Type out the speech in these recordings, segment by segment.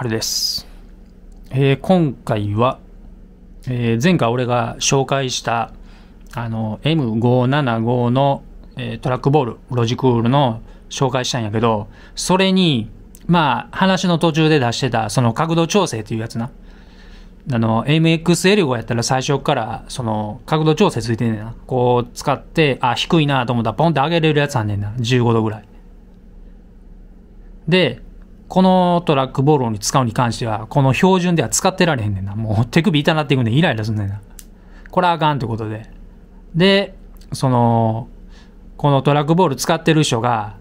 あれです。えー、今回は、えー、前回俺が紹介した、あの、M575 の、えー、トラックボール、ロジクールの紹介したんやけど、それに、まあ、話の途中で出してた、その角度調整っていうやつな。あの、MXL5 やったら最初から、その、角度調整ついてんねんな。こう、使って、あ、低いなと思ったら、ポンって上げれるやつあんねんな。15度ぐらい。で、このトラックボールを使うに関しては、この標準では使ってられへんねんな。もう手首痛なっていくんでイライラすんねんな。これはあかんってことで。で、その、このトラックボール使ってる人が、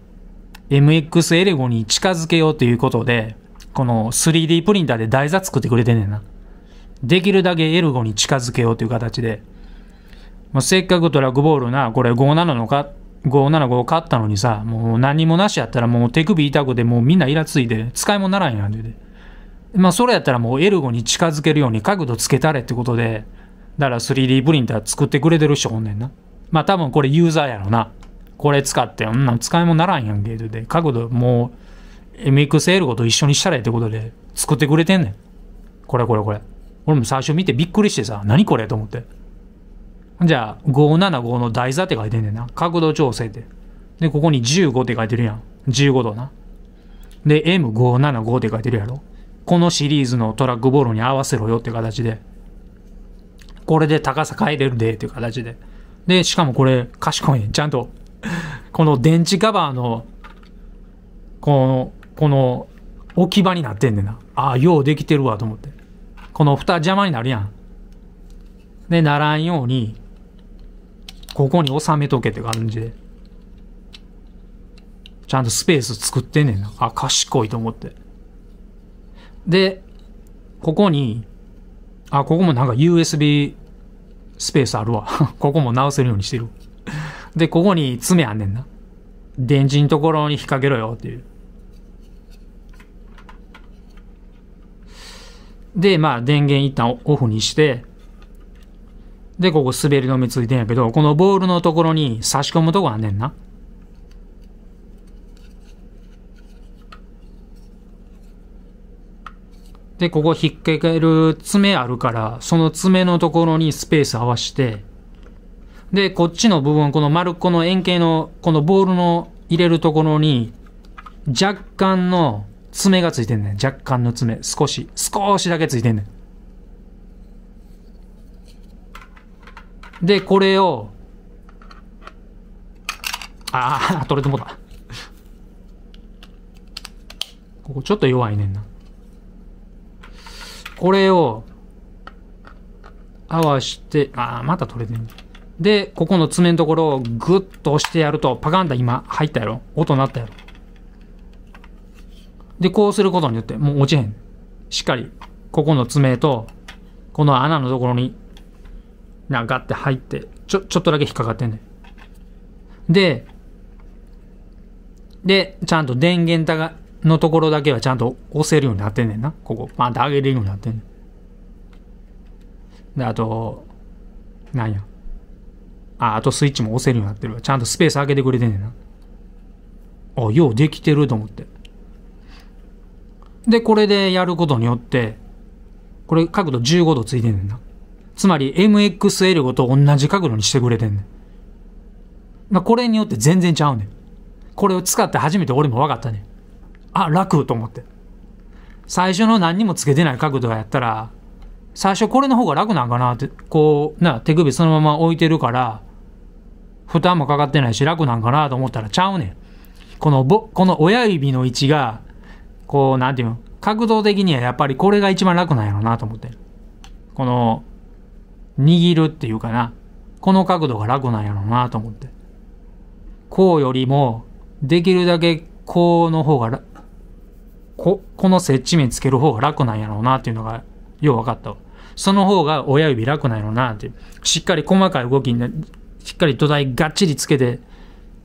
MX エレゴに近づけようということで、この 3D プリンターで台座作ってくれてんねんな。できるだけエルゴに近づけようという形で、まあ、せっかくトラックボールな、これ57のか575買ったのにさ、もう何もなしやったらもう手首痛くてもうみんなイラついて使い物ならんやんで。まあそれやったらもうエルゴに近づけるように角度つけたれってことで、だから 3D プリンター作ってくれてる人おんねんな。まあ多分これユーザーやろな。これ使って、うんなん使い物ならんやんけってで、角度もう MX エルゴと一緒にしたれってことで作ってくれてんねん。これこれこれ。俺も最初見てびっくりしてさ、何これと思って。じゃあ、575の台座って書いてんねんな。角度調整って。で、ここに15って書いてるやん。15度な。で、M575 って書いてるやろ。このシリーズのトラックボールに合わせろよって形で。これで高さ変えれるでっていう形で。で、しかもこれ、賢いねん。ちゃんと、この電池カバーの、この、この、置き場になってんねんな。ああ、ようできてるわと思って。この蓋邪魔になるやん。で、ならんように、ここに収めとけって感じで。ちゃんとスペース作ってんねんな。あ、賢いと思って。で、ここに、あ、ここもなんか USB スペースあるわ。ここも直せるようにしてる。で、ここに爪あんねんな。電池のところに引っ掛けろよっていう。で、まあ電源一旦オフにして、で、ここ滑り止めついてんやけど、このボールのところに差し込むとこあんねんな。で、ここ引っ掛ける爪あるから、その爪のところにスペース合わして、で、こっちの部分、この丸っこの円形の、このボールの入れるところに、若干の爪がついてんねん。若干の爪。少し、少しだけついてんねん。で、これを、ああ、取れてもだ。ここちょっと弱いねんな。これを、合わして、ああ、また取れてんで、ここの爪のところをグッと押してやると、パカンだ今入ったやろ音鳴ったやろで、こうすることによって、もう落ちへん。しっかり、ここの爪と、この穴のところになんかって入ってちょちょっとだけ引っかかってんねんででちゃんと電源たがのところだけはちゃんと押せるようになってんねんなここパンって上げれるようになってんねんであとなんやああとスイッチも押せるようになってるわちゃんとスペース上げてくれてんねんなあようできてると思ってでこれでやることによってこれ角度15度ついてんねんなつまり MXL ごと同じ角度にしてくれてんねん。まあ、これによって全然ちゃうねん。これを使って初めて俺も分かったねん。あ、楽と思って。最初の何にもつけてない角度やったら、最初これの方が楽なんかなって、こう、な、手首そのまま置いてるから、負担もかかってないし楽なんかなと思ったらちゃうねん。このぼ、この親指の位置が、こう、なんていうの、角度的にはやっぱりこれが一番楽なんやろうなと思ってこの、握るっていうかな。この角度が楽なんやろうなと思って。こうよりも、できるだけこうの方が、こ、この接地面つける方が楽なんやろうなっていうのが、よう分かったわ。その方が親指楽なんやろうなってしっかり細かい動きに、しっかり土台がっちりつけて、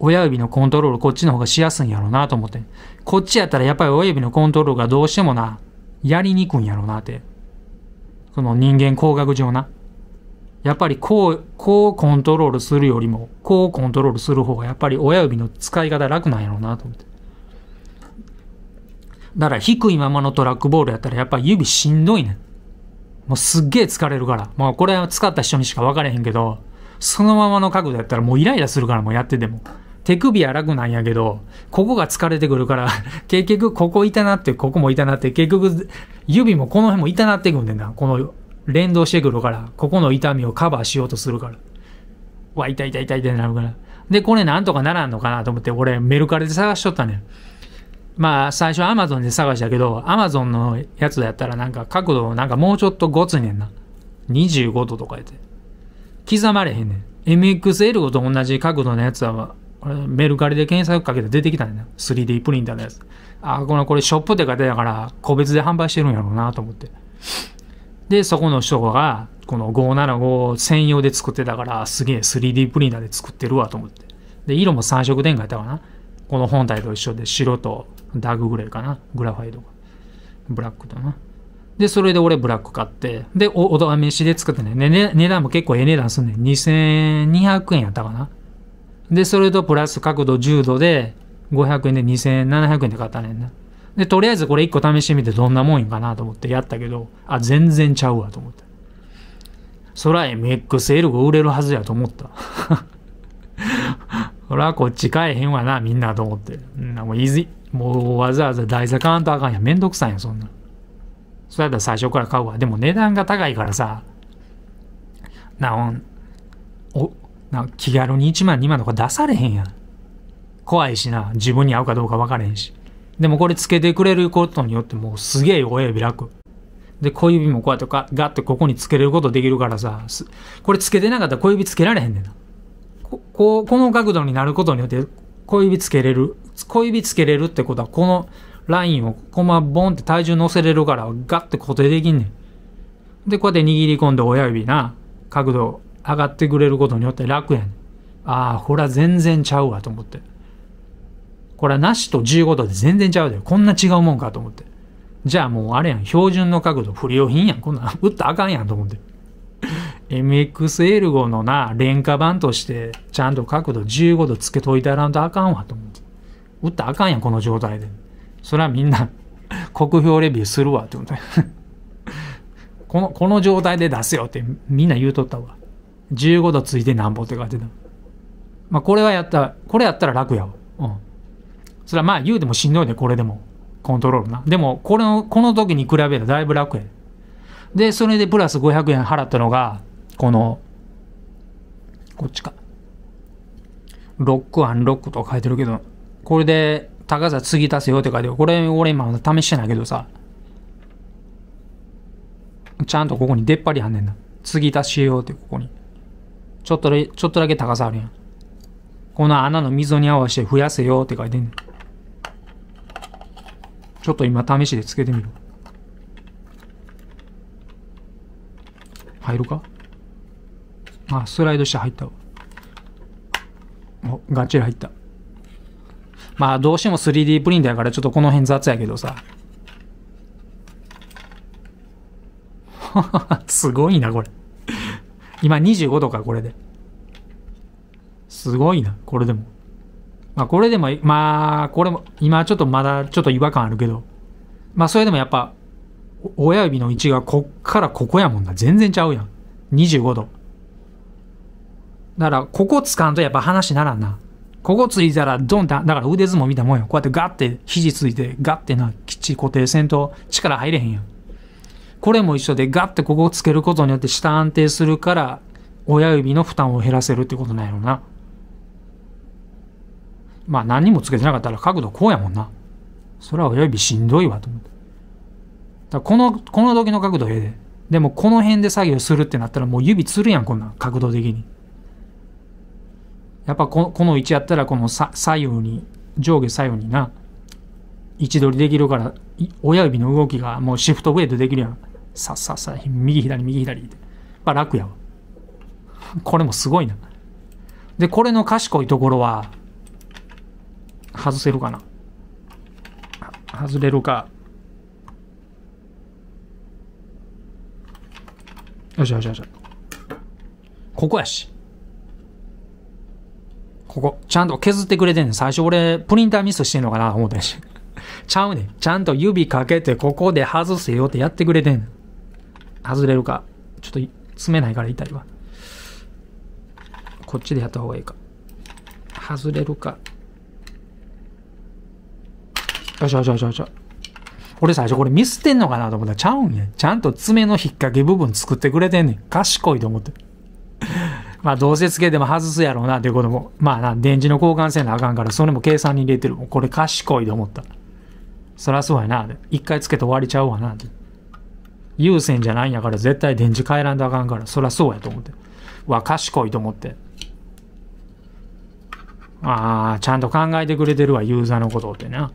親指のコントロールこっちの方がしやすいんやろうなと思って。こっちやったらやっぱり親指のコントロールがどうしてもな、やりにくいんやろうなって。その人間工学上な。やっぱりこう、こうコントロールするよりも、こうコントロールする方がやっぱり親指の使い方楽なんやろうなと思って。だから低いままのトラックボールやったらやっぱり指しんどいねん。もうすっげえ疲れるから。まあこれは使った人にしか分かれへんけど、そのままの角度やったらもうイライラするからもうやってても。手首は楽なんやけど、ここが疲れてくるから、結局ここ痛なって、ここも痛なって、結局指もこの辺も痛なってくんでんな。この連動してくるから、ここの痛みをカバーしようとするから。わ、痛い痛い痛いっいなるから。で、これなんとかならんのかなと思って、俺メルカリで探しとったねまあ、最初アマゾンで探したけど、アマゾンのやつだったらなんか角度なんかもうちょっとごつにねんな。25度とかやって。刻まれへんねん。MXL と同じ角度のやつは、メルカリで検索かけて出てきたんだよ。3D プリンターのやつ。あ、このこれショップっててたから、個別で販売してるんやろうなと思って。で、そこの人が、この575専用で作ってたから、すげえ 3D プリンターで作ってるわと思って。で、色も3色展開やったかな。この本体と一緒で白とダークグレーかな。グラファイドブラックだな。で、それで俺ブラック買って、で、お、お試しで作ってね。ね、値段も結構ええ値段すんねん。2200円やったかな。で、それとプラス角度10度で500円で2700円で買ったねんな。で、とりあえずこれ一個試してみてどんなもんかなと思ってやったけど、あ、全然ちゃうわと思って。そら MXL が売れるはずやと思った。そらこっち買えへんわな、みんなと思って。なもういもうわざわざ台座買わんとあかんや。めんどくさいやそんな。それやったら最初から買うわ。でも値段が高いからさ、なお、お、な気軽に1万2万とか出されへんやん。怖いしな、自分に合うかどうか分からへんし。でもこれつけてくれることによってもうすげえ親指楽。で、小指もこうやってかガッてここにつけれることできるからさ、これつけてなかったら小指つけられへんねんな。こ、こう、この角度になることによって小指つけれる。小指つけれるってことはこのラインをコマボンって体重乗せれるからガッて固定できんねん。で、こうやって握り込んで親指な、角度上がってくれることによって楽やねん。ああ、ほら全然ちゃうわと思って。これはなしと15度で全然ちゃうで。こんな違うもんかと思って。じゃあもうあれやん、標準の角度不良品やん。こんな打ったらあかんやんと思って。MXL5 のな、廉価版として、ちゃんと角度15度つけといたらんとあかんわと思って。打ったらあかんやん、この状態で。それはみんな 国評レビューするわって思って。この、この状態で出すよってみんな言うとったわ。15度ついてなんぼって書いてた。まあ、これはやったら、これやったら楽やわ。うん。それはまあ言うてもしんどいで、これでも。コントロールな。でも、これの、この時に比べるとだいぶ楽や。で、それでプラス500円払ったのが、この、こっちか。ロックアンロックと書いてるけど、これで高さ継ぎ足せよって書いてる。これ俺今まだ試してないけどさ、ちゃんとここに出っ張りはんねんな。継ぎ足しようってここに。ちょっとちょっとだけ高さあるやん。この穴の溝に合わせて増やせよって書いてんねん。ちょっと今試しでつけてみる。入るかあ、スライドして入ったわ。お、ガっチり入った。まあ、どうしても 3D プリンターやからちょっとこの辺雑やけどさ。すごいな、これ。今25度か、これで。すごいな、これでも。まあこれでも、まあこれも、今ちょっとまだちょっと違和感あるけど、まあそれでもやっぱ、親指の位置がこっからここやもんな。全然ちゃうやん。25度。だから、ここつかんとやっぱ話ならんな。ここついたらドンって、だから腕相撲見たもんよ。こうやってガッて肘ついて、ガッてな、きっちり固定せんと力入れへんやん。これも一緒でガッてここをつけることによって下安定するから、親指の負担を減らせるってことなんやろな。まあ何にもつけてなかったら角度こうやもんな。それは親指しんどいわと思って。だこの、この時の角度ええで。でもこの辺で作業するってなったらもう指つるやん、こんな角度的に。やっぱここの位置やったらこの左右に、上下左右にな、位置取りできるから、親指の動きがもうシフトウェイトできるやん。さっさっさ、右左右左って。まあ楽やわ。これもすごいな。で、これの賢いところは、外せるかな外れるか。よしよしよし。ここやし。ここ、ちゃんと削ってくれてんねん。最初俺、プリンターミスしてんのかな思ったし。ちゃうねん。ちゃんと指かけて、ここで外せよってやってくれてんん。外れるか。ちょっと、詰めないから痛いわ。こっちでやった方がいいか。外れるか。よしよしよしよし。俺最初これミスってんのかなと思ったらちゃうんや。ちゃんと爪の引っ掛け部分作ってくれてんねん。賢いと思って。まあどうせつけても外すやろうなってことも。まあな、電池の交換せなあかんから、それも計算に入れてる。これ賢いと思った。そらそうやな。一回つけて終わりちゃうわなって。有線じゃないんやから絶対電池変えらんとあかんから、そらそうやと思って。わ、賢いと思って。ああ、ちゃんと考えてくれてるわ、ユーザーのことってな。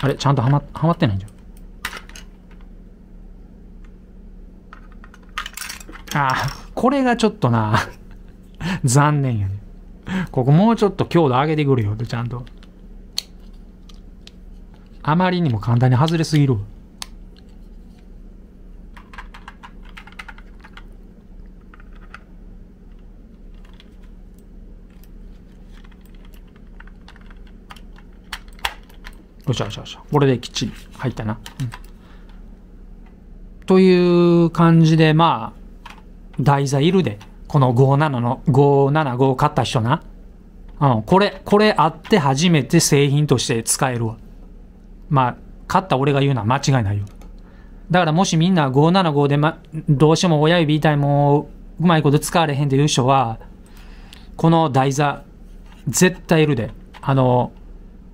あれちゃんとはま、はまってないんじゃん。ああ、これがちょっとな、残念やね。ここもうちょっと強度上げてくるよってちゃんと。あまりにも簡単に外れすぎる。よしよしよし。これできっちり入ったな。うん、という感じで、まあ、台座いるで、この57の、575買った人な。うん、これ、これあって初めて製品として使えるわ。まあ、買った俺が言うのは間違いないよ。だからもしみんな575で、ま、どうしても親指痛いもうまいこと使われへんっていう人は、この台座、絶対いるで。あの、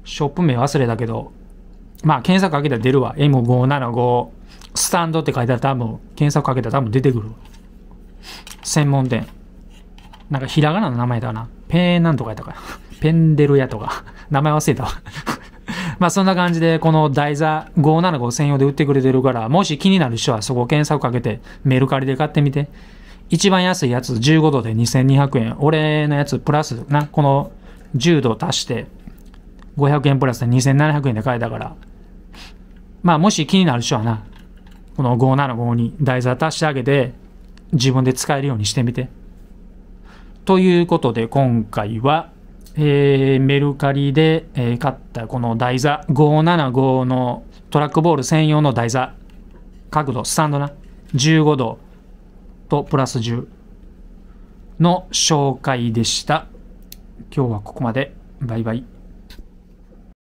ショップ名忘れたけど、まあ検索かけたら出るわ。M575 スタンドって書いたら多分、検索かけたら多分出てくる。専門店。なんかひらがなの名前だな。ペンなんとかやったか。ペンデルやとか。名前忘れたわ。まあそんな感じで、この台座575専用で売ってくれてるから、もし気になる人はそこ検索かけて、メルカリで買ってみて。一番安いやつ15度で2200円。俺のやつプラスな、この10度足して500円プラスで2700円で買えたから。まあ、もし気になる人はな、この575に台座足してあげて、自分で使えるようにしてみて。ということで、今回は、えー、メルカリで、えー、買ったこの台座、575のトラックボール専用の台座、角度、スタンドな、15度とプラス10の紹介でした。今日はここまで。バイバイ。